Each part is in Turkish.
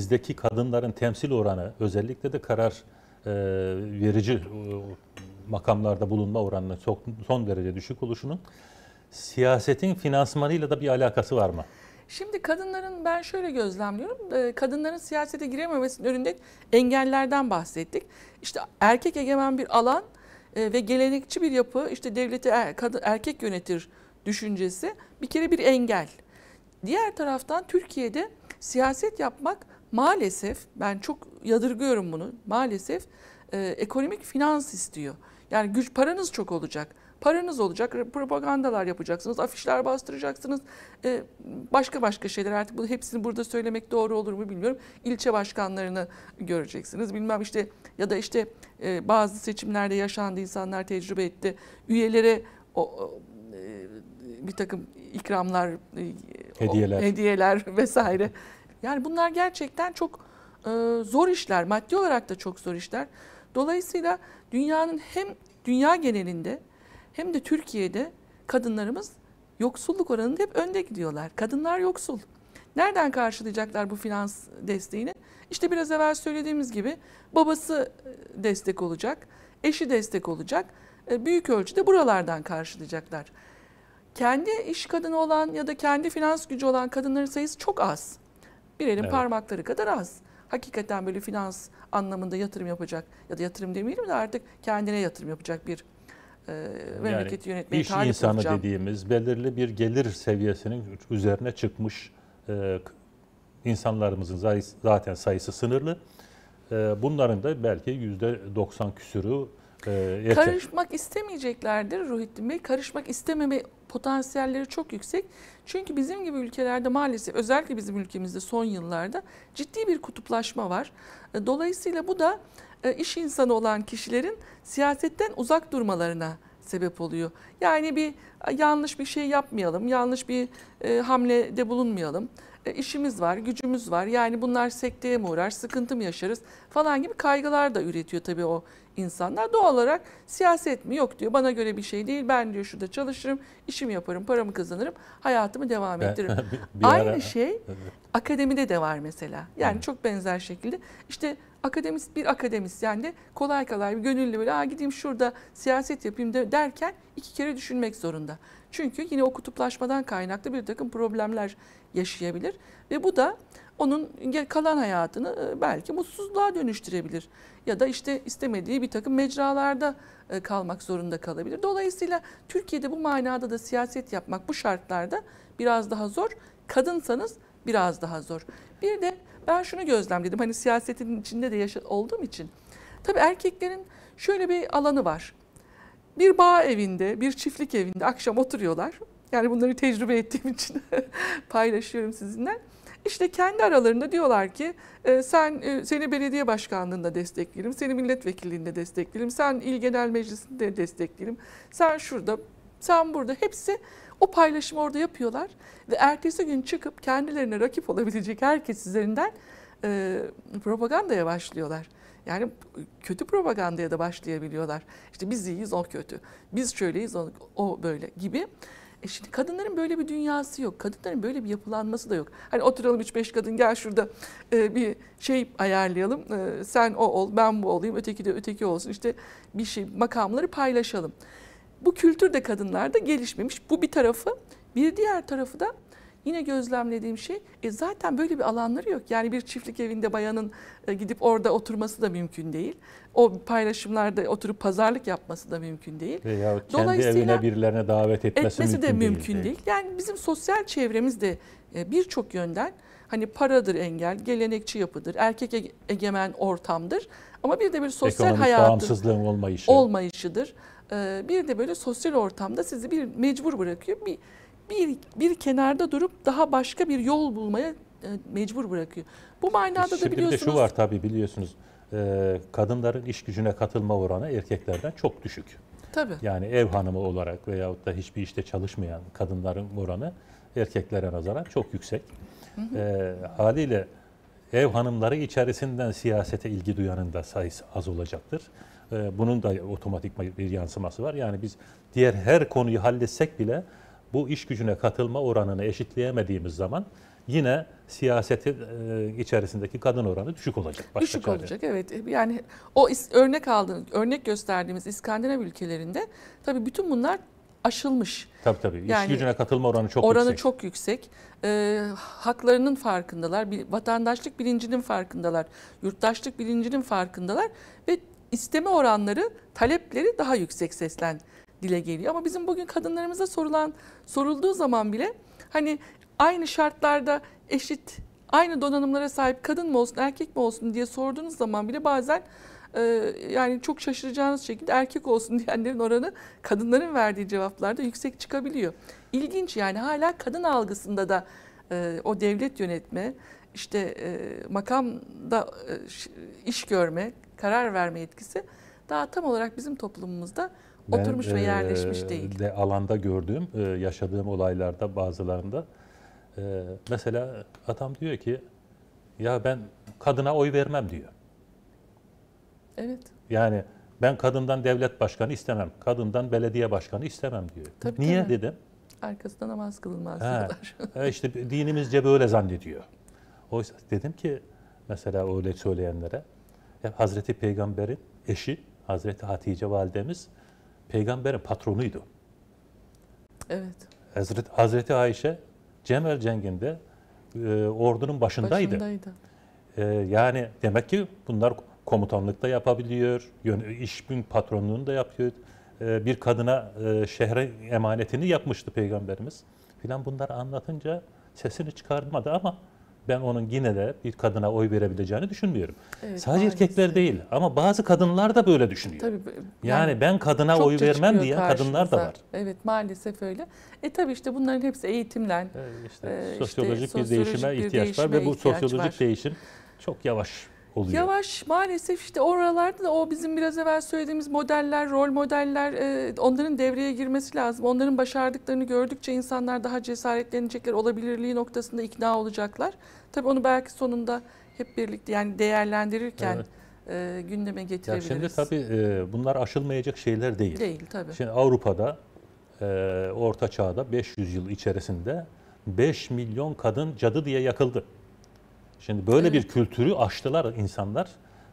bizdeki kadınların temsil oranı özellikle de karar e, verici e, makamlarda bulunma oranının çok, son derece düşük oluşunun siyasetin finansmanıyla da bir alakası var mı? Şimdi kadınların ben şöyle gözlemliyorum. E, kadınların siyasete girememesinin önünde engellerden bahsettik. İşte erkek egemen bir alan e, ve gelenekçi bir yapı işte devleti er, erkek yönetir düşüncesi bir kere bir engel. Diğer taraftan Türkiye'de Siyaset yapmak maalesef ben çok yadırgıyorum bunu. Maalesef e, ekonomik finans istiyor. Yani güç paranız çok olacak. Paranız olacak, propagandalar yapacaksınız, afişler bastıracaksınız, e, başka başka şeyler artık bu hepsini burada söylemek doğru olur mu bilmiyorum. İlçe başkanlarını göreceksiniz, bilmem işte ya da işte e, bazı seçimlerde yaşandı insanlar tecrübe etti, üyelere o, bir takım ikramlar, e, hediyeler, o, hediyeler vesaire. Yani bunlar gerçekten çok e, zor işler, maddi olarak da çok zor işler. Dolayısıyla dünyanın hem dünya genelinde hem de Türkiye'de kadınlarımız yoksulluk oranında hep önde gidiyorlar. Kadınlar yoksul. Nereden karşılayacaklar bu finans desteğini? İşte biraz evvel söylediğimiz gibi babası e, destek olacak, eşi destek olacak. E, büyük ölçüde buralardan karşılayacaklar kendi iş kadını olan ya da kendi finans gücü olan kadınların sayısı çok az. Bir elin evet. parmakları kadar az. Hakikaten böyle finans anlamında yatırım yapacak ya da yatırım demeyelim de artık kendine yatırım yapacak bir e, memleketi yani yönetmeye iş insanı olacağım. dediğimiz belirli bir gelir seviyesinin üzerine çıkmış e, insanlarımızın zaten sayısı sınırlı. E, bunların da belki yüzde 90 küsürü e, Karışmak istemeyeceklerdir Ruhittin Bey. Karışmak istememe potansiyelleri çok yüksek. Çünkü bizim gibi ülkelerde maalesef özellikle bizim ülkemizde son yıllarda ciddi bir kutuplaşma var. E, dolayısıyla bu da e, iş insanı olan kişilerin siyasetten uzak durmalarına sebep oluyor. Yani bir yanlış bir şey yapmayalım, yanlış bir e, hamlede bulunmayalım e, işimiz var, gücümüz var. Yani bunlar sekteye mi uğrar, sıkıntı mı yaşarız falan gibi kaygılar da üretiyor tabii o insanlar. Doğal olarak siyaset mi yok diyor. Bana göre bir şey değil. Ben diyor şurada çalışırım, işimi yaparım, paramı kazanırım, hayatımı devam ettiririm. bir, bir Aynı ara. şey akademide de var mesela. Yani evet. çok benzer şekilde işte akademist bir akademisyen de kolay kolay bir gönüllü böyle gideyim şurada siyaset yapayım de, derken iki kere düşünmek zorunda. Çünkü yine o kutuplaşmadan kaynaklı bir takım problemler yaşayabilir ve bu da onun kalan hayatını e, belki mutsuzluğa dönüştürebilir. Ya da işte istemediği bir takım mecralarda e, kalmak zorunda kalabilir. Dolayısıyla Türkiye'de bu manada da siyaset yapmak bu şartlarda biraz daha zor. Kadınsanız biraz daha zor. Bir de ben şunu gözlemledim hani siyasetin içinde de yaşa olduğum için. Tabii erkeklerin şöyle bir alanı var bir bağ evinde, bir çiftlik evinde akşam oturuyorlar. Yani bunları tecrübe ettiğim için paylaşıyorum sizinle. İşte kendi aralarında diyorlar ki e, sen e, seni belediye başkanlığında destekleyelim, seni milletvekilliğinde destekleyelim, sen il genel meclisinde destekleyelim, sen şurada, sen burada. Hepsi o paylaşımı orada yapıyorlar ve ertesi gün çıkıp kendilerine rakip olabilecek herkes üzerinden e, propagandaya başlıyorlar. Yani kötü propagandaya da başlayabiliyorlar. İşte biz iyiyiz o kötü. Biz şöyleyiz o, o böyle gibi. E şimdi kadınların böyle bir dünyası yok. Kadınların böyle bir yapılanması da yok. Hani oturalım 3-5 kadın gel şurada e, bir şey ayarlayalım. E, sen o ol, ben bu olayım, öteki de öteki olsun. İşte bir şey makamları paylaşalım. Bu kültür de kadınlarda gelişmemiş. Bu bir tarafı. Bir diğer tarafı da Yine gözlemlediğim şey e, zaten böyle bir alanları yok. Yani bir çiftlik evinde bayanın e, gidip orada oturması da mümkün değil. O paylaşımlarda oturup pazarlık yapması da mümkün değil. Veya kendi evine birilerine davet etmesi, etmesi mümkün de mümkün değil. değil. Yani bizim sosyal çevremiz de e, birçok yönden hani paradır engel, gelenekçi yapıdır, erkek egemen ortamdır. Ama bir de bir sosyal Ekonomik hayatın olmayışı. olmayışıdır. E, bir de böyle sosyal ortamda sizi bir mecbur bırakıyor. Bir bir, bir kenarda durup daha başka bir yol bulmaya e, mecbur bırakıyor. Bu manada Şimdi da biliyorsunuz... Şimdi de şu var tabii biliyorsunuz e, kadınların iş gücüne katılma oranı erkeklerden çok düşük. Tabii. Yani ev hanımı olarak veyahut da hiçbir işte çalışmayan kadınların oranı erkeklere nazaran çok yüksek. Hı hı. E, haliyle ev hanımları içerisinden siyasete ilgi duyanın da sayısı az olacaktır. bunun da otomatik bir yansıması var. Yani biz diğer her konuyu halletsek bile bu iş gücüne katılma oranını eşitleyemediğimiz zaman yine siyasetin e, içerisindeki kadın oranı düşük olacak. Başka düşük çare. olacak evet. Yani o örnek aldığımız, örnek gösterdiğimiz İskandinav ülkelerinde tabii bütün bunlar aşılmış. Tabii tabii. Yani, İş gücüne katılma oranı çok oranı yüksek. Oranı çok yüksek. E, haklarının farkındalar, vatandaşlık bilincinin farkındalar, yurttaşlık bilincinin farkındalar ve isteme oranları, talepleri daha yüksek seslen dile geliyor. Ama bizim bugün kadınlarımıza sorulan sorulduğu zaman bile hani aynı şartlarda eşit aynı donanımlara sahip kadın mı olsun erkek mi olsun diye sorduğunuz zaman bile bazen e, yani çok şaşıracağınız şekilde erkek olsun diyenlerin oranı kadınların verdiği cevaplarda yüksek çıkabiliyor. İlginç yani hala kadın algısında da e, o devlet yönetme işte e, makamda e, iş görme karar verme etkisi daha tam olarak bizim toplumumuzda ben, oturmuş ve yerleşmiş değil. De alanda gördüğüm, yaşadığım olaylarda bazılarında mesela adam diyor ki ya ben kadına oy vermem diyor. Evet. Yani ben kadından devlet başkanı istemem, kadından belediye başkanı istemem diyor. Tabii, Niye tabii. dedim? Arkasında namaz kılınmaz He, diyorlar. E, işte dinimizce böyle zannediyor. Oysa dedim ki mesela öyle söyleyenlere Hazreti Peygamber'in eşi Hazreti Hatice validemiz peygamberin patronuydu. Evet. Hazreti, Hazreti Ayşe Cemel Cengi'nde e, ordunun başındaydı. başındaydı. E, yani demek ki bunlar komutanlık da yapabiliyor, iş patronluğunu da yapıyor. E, bir kadına e, şehre emanetini yapmıştı peygamberimiz. Filan bunları anlatınca sesini çıkarmadı ama ben onun yine de bir kadına oy verebileceğini düşünmüyorum. Evet, Sadece maalesef. erkekler değil ama bazı kadınlar da böyle düşünüyor. Tabii, yani, yani ben kadına oy vermem diye kadınlar da var. Evet maalesef öyle. E tabii işte bunların hepsi eğitimden. Evet, işte, e, sosyolojik işte, bir değişime bir ihtiyaç değişime var ve bu sosyolojik var. değişim çok yavaş oluyor. Yavaş maalesef işte oralarda da o bizim biraz evvel söylediğimiz modeller, rol modeller e, onların devreye girmesi lazım. Onların başardıklarını gördükçe insanlar daha cesaretlenecekler, olabilirliği noktasında ikna olacaklar. Tabii onu belki sonunda hep birlikte yani değerlendirirken evet e, gündeme getirebiliriz. Ya şimdi tabii e, bunlar aşılmayacak şeyler değil. Değil tabii. Şimdi Avrupa'da e, Orta Çağ'da 500 yıl içerisinde 5 milyon kadın cadı diye yakıldı. Şimdi böyle evet. bir kültürü aştılar insanlar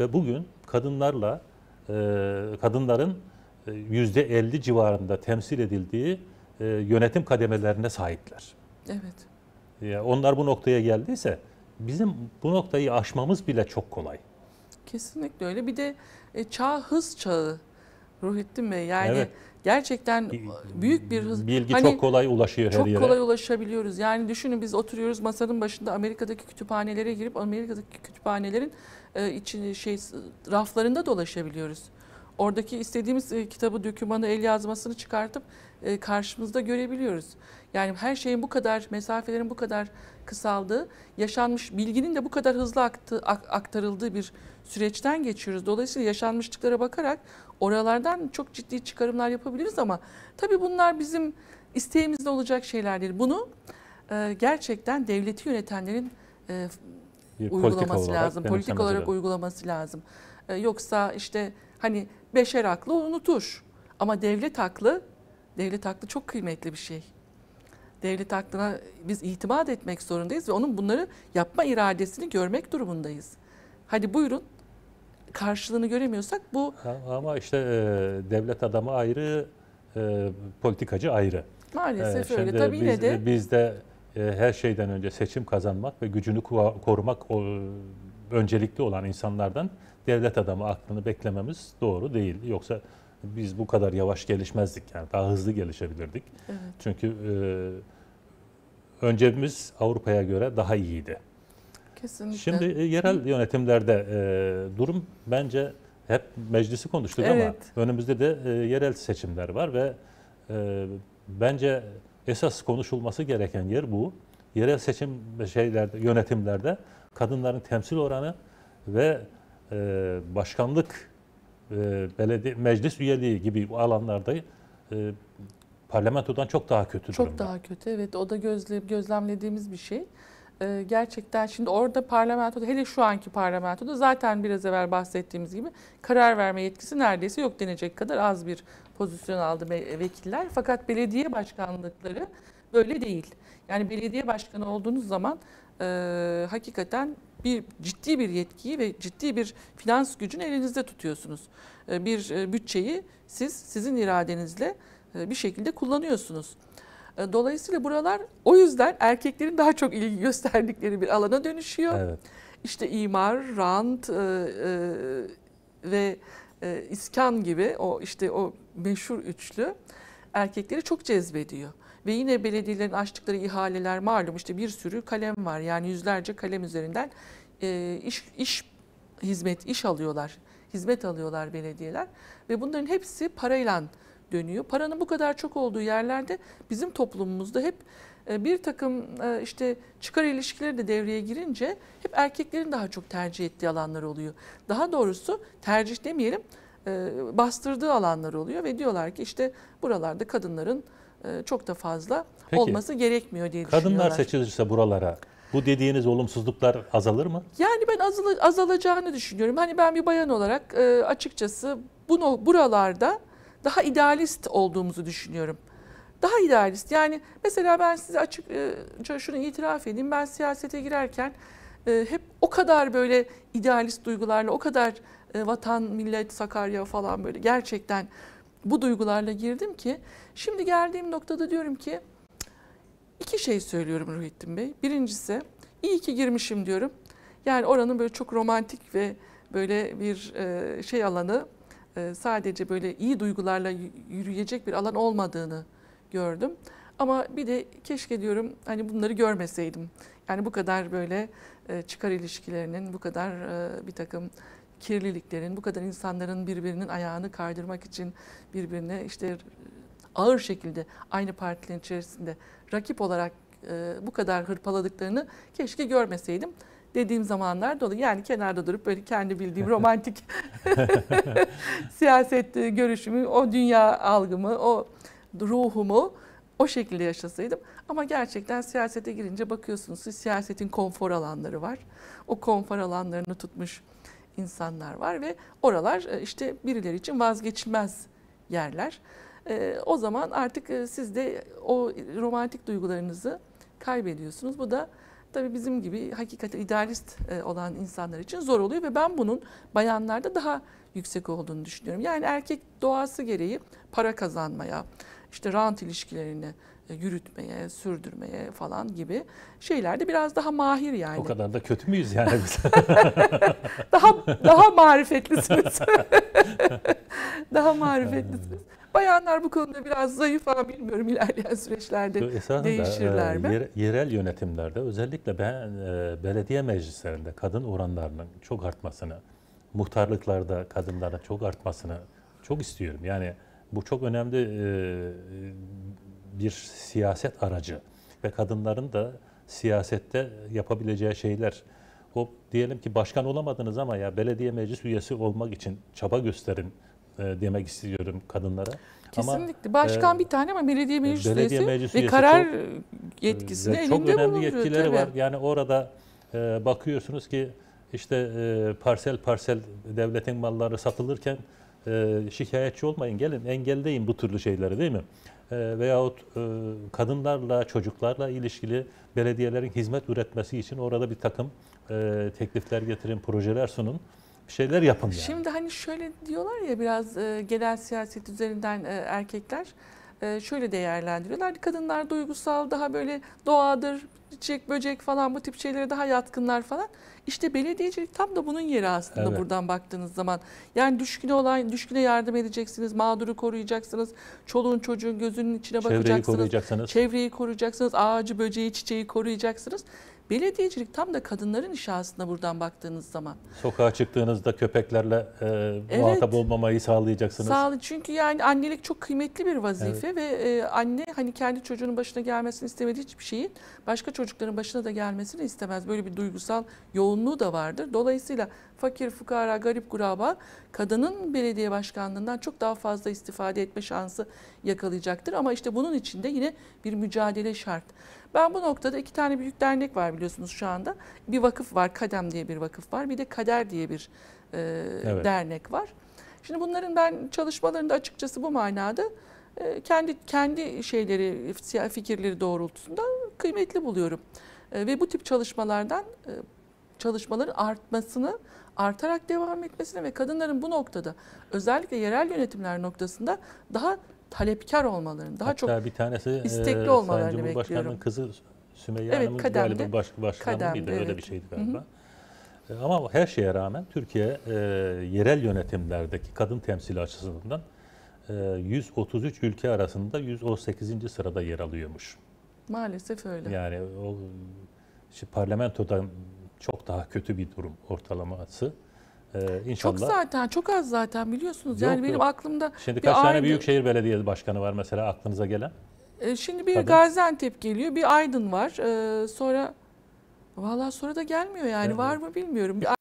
ve bugün kadınlarla e, kadınların e, yüzde %50 civarında temsil edildiği e, yönetim kademelerine sahipler. Evet. onlar bu noktaya geldiyse bizim bu noktayı aşmamız bile çok kolay. Kesinlikle öyle. Bir de e, çağ hız çağı Ruhettin Bey. Yani evet gerçekten büyük bir hız. Bilgi hani, çok kolay ulaşıyor her çok yere. Çok kolay ulaşabiliyoruz. Yani düşünün biz oturuyoruz masanın başında Amerika'daki kütüphanelere girip Amerika'daki kütüphanelerin e, için şey raflarında dolaşabiliyoruz oradaki istediğimiz e, kitabı, dökümanı, el yazmasını çıkartıp e, karşımızda görebiliyoruz. Yani her şeyin bu kadar, mesafelerin bu kadar kısaldığı, yaşanmış bilginin de bu kadar hızlı aktı, aktarıldığı bir süreçten geçiyoruz. Dolayısıyla yaşanmışlıklara bakarak oralardan çok ciddi çıkarımlar yapabiliriz ama tabii bunlar bizim isteğimizde olacak şeyler değil. Bunu e, gerçekten devleti yönetenlerin e, uygulaması politika lazım. politik olarak uygulaması lazım. E, yoksa işte hani beşer aklı unutur. Ama devlet aklı, devlet aklı çok kıymetli bir şey. Devlet aklına biz itimat etmek zorundayız ve onun bunları yapma iradesini görmek durumundayız. Hadi buyurun karşılığını göremiyorsak bu... Ama işte e, devlet adamı ayrı, e, politikacı ayrı. Maalesef e, öyle. Tabii biz, yine de... E, Bizde e, her şeyden önce seçim kazanmak ve gücünü korumak o, öncelikli olan insanlardan devlet adamı aklını beklememiz doğru değil. Yoksa biz bu kadar yavaş gelişmezdik yani daha hızlı gelişebilirdik. Evet. Çünkü e, öncemiz Avrupa'ya göre daha iyiydi. Kesinlikle. Şimdi e, yerel yönetimlerde e, durum bence hep meclisi konuştuk evet. ama önümüzde de e, yerel seçimler var ve e, bence esas konuşulması gereken yer bu yerel seçim şeylerde, yönetimlerde kadınların temsil oranı ve e, başkanlık, e, belediye, meclis üyeliği gibi alanlarda e, parlamentodan çok daha kötü durumda. Çok daha kötü evet o da gözle, gözlemlediğimiz bir şey. Ee, gerçekten şimdi orada parlamentoda hele şu anki parlamentoda zaten biraz evvel bahsettiğimiz gibi karar verme yetkisi neredeyse yok denecek kadar az bir pozisyon aldı vekiller. Fakat belediye başkanlıkları Böyle değil. Yani belediye başkanı olduğunuz zaman e, hakikaten bir ciddi bir yetkiyi ve ciddi bir finans gücünü elinizde tutuyorsunuz. E, bir e, bütçeyi siz sizin iradenizle e, bir şekilde kullanıyorsunuz. E, dolayısıyla buralar o yüzden erkeklerin daha çok ilgi gösterdikleri bir alana dönüşüyor. Evet. İşte imar, rant e, e, ve e, iskan gibi o işte o meşhur üçlü erkekleri çok cezbediyor. Ve yine belediyelerin açtıkları ihaleler malum işte bir sürü kalem var. Yani yüzlerce kalem üzerinden e, iş, iş hizmet, iş alıyorlar. Hizmet alıyorlar belediyeler. Ve bunların hepsi parayla dönüyor. Paranın bu kadar çok olduğu yerlerde bizim toplumumuzda hep e, bir takım e, işte çıkar ilişkileri de devreye girince hep erkeklerin daha çok tercih ettiği alanlar oluyor. Daha doğrusu tercih demeyelim e, bastırdığı alanlar oluyor ve diyorlar ki işte buralarda kadınların e, çok da fazla Peki, olması gerekmiyor diye kadınlar düşünüyorlar. Kadınlar seçilirse buralara bu dediğiniz olumsuzluklar azalır mı? Yani ben azal azalacağını düşünüyorum. Hani ben bir bayan olarak e, açıkçası bunu buralarda daha idealist olduğumuzu düşünüyorum. Daha idealist. Yani mesela ben size açıkça e, şunu itiraf edeyim. Ben siyasete girerken e, hep o kadar böyle idealist duygularla, o kadar e, vatan, millet, Sakarya falan böyle gerçekten bu duygularla girdim ki şimdi geldiğim noktada diyorum ki iki şey söylüyorum Ruhittin Bey. Birincisi iyi ki girmişim diyorum. Yani oranın böyle çok romantik ve böyle bir e, şey alanı e, sadece böyle iyi duygularla yürüyecek bir alan olmadığını gördüm. Ama bir de keşke diyorum hani bunları görmeseydim. Yani bu kadar böyle e, çıkar ilişkilerinin, bu kadar bir takım kirliliklerin, bu kadar insanların birbirinin ayağını kaydırmak için birbirine işte e, ağır şekilde aynı partinin içerisinde rakip olarak e, bu kadar hırpaladıklarını keşke görmeseydim dediğim zamanlar dolu. Yani kenarda durup böyle kendi bildiğim romantik siyaset görüşümü, o dünya algımı, o ruhumu o şekilde yaşasaydım. Ama gerçekten siyasete girince bakıyorsunuz siz siyasetin konfor alanları var. O konfor alanlarını tutmuş insanlar var ve oralar e, işte birileri için vazgeçilmez yerler. E, o zaman artık e, siz de o romantik duygularınızı kaybediyorsunuz. Bu da tabii bizim gibi hakikate idealist olan insanlar için zor oluyor ve ben bunun bayanlarda daha yüksek olduğunu düşünüyorum. Yani erkek doğası gereği para kazanmaya, işte rant ilişkilerini e, yürütmeye, sürdürmeye falan gibi şeylerde biraz daha mahir yani. O kadar da kötü müyüz yani biz? daha daha marifetlisiniz. daha marifetlisiniz. Bayanlar bu konuda biraz zayıf ama bilmiyorum ilerleyen süreçlerde Esasında, değişirler e, mi? yerel yönetimlerde özellikle ben e, belediye meclislerinde kadın oranlarının çok artmasını, muhtarlıklarda kadınlara çok artmasını çok istiyorum. Yani bu çok önemli e, bir siyaset aracı ve kadınların da siyasette yapabileceği şeyler. O diyelim ki başkan olamadınız ama ya belediye meclis üyesi olmak için çaba gösterin e, demek istiyorum kadınlara. Kesinlikle. Ama, Başkan e, bir tane ama belediye e, meclis belediye üyesi ve karar çok, e, yetkisini e, ve elinde Çok önemli bulunduruyor, yetkileri tabii. var. Yani orada e, bakıyorsunuz ki işte e, parsel parsel devletin malları satılırken e, şikayetçi olmayın gelin engelleyin bu türlü şeyleri değil mi? Ee, veyahut e, kadınlarla, çocuklarla ilişkili belediyelerin hizmet üretmesi için orada bir takım e, teklifler getirin, projeler sunun. Bir şeyler yapın yani. Şimdi hani şöyle diyorlar ya biraz e, genel siyaset üzerinden erkekler e, şöyle değerlendiriyorlar. Kadınlar duygusal, daha böyle doğadır, çiçek, böcek falan bu tip şeylere daha yatkınlar falan. İşte belediyecilik tam da bunun yeri aslında evet. buradan baktığınız zaman. Yani düşküne olan, düşküne yardım edeceksiniz, mağduru koruyacaksınız, çoluğun çocuğun gözünün içine çevreyi bakacaksınız. Çevreyi koruyacaksınız. Çevreyi koruyacaksınız, ağacı, böceği, çiçeği koruyacaksınız. Belediyecilik tam da kadınların işi aslında buradan baktığınız zaman. Sokağa çıktığınızda köpeklerle e, muhatap olmamayı sağlayacaksınız. Sağlı çünkü yani annelik çok kıymetli bir vazife evet. ve e, anne hani kendi çocuğunun başına gelmesini istemediği hiçbir şeyin başka çocukların başına da gelmesini istemez. Böyle bir duygusal yoğunluğu da vardır. Dolayısıyla fakir, fukara, garip, guraba kadının belediye başkanlığından çok daha fazla istifade etme şansı yakalayacaktır. Ama işte bunun için de yine bir mücadele şart. Ben bu noktada iki tane büyük dernek var biliyorsunuz şu anda. Bir vakıf var, Kadem diye bir vakıf var. Bir de Kader diye bir e, evet. dernek var. Şimdi bunların ben çalışmalarında açıkçası bu manada e, kendi kendi şeyleri, fikirleri doğrultusunda kıymetli buluyorum. E, ve bu tip çalışmalardan e, çalışmaların artmasını, artarak devam etmesini ve kadınların bu noktada özellikle yerel yönetimler noktasında daha talepkar olmalarını, daha Hatta çok bir tanesi, istekli e, olmalarını Sayın Cumhurbaşkanı'nın kızı Sümeyye evet, Hanım'ın kademli, galiba baş, başkanı mıydı? Evet. Öyle bir şeydi galiba. Hı hı. E, ama her şeye rağmen Türkiye e, yerel yönetimlerdeki kadın temsili açısından e, 133 ülke arasında 118. sırada yer alıyormuş. Maalesef öyle. Yani o işte parlamentodan çok daha kötü bir durum ortalaması. Ee, Çok zaten çok az zaten biliyorsunuz. Yok, yani benim yok. aklımda Şimdi kaç tane Aydın, Büyükşehir Belediye Başkanı var mesela aklınıza gelen? E, şimdi bir Kadın. Gaziantep geliyor, bir Aydın var. E, sonra vallahi sonra da gelmiyor yani evet. var mı bilmiyorum. Bir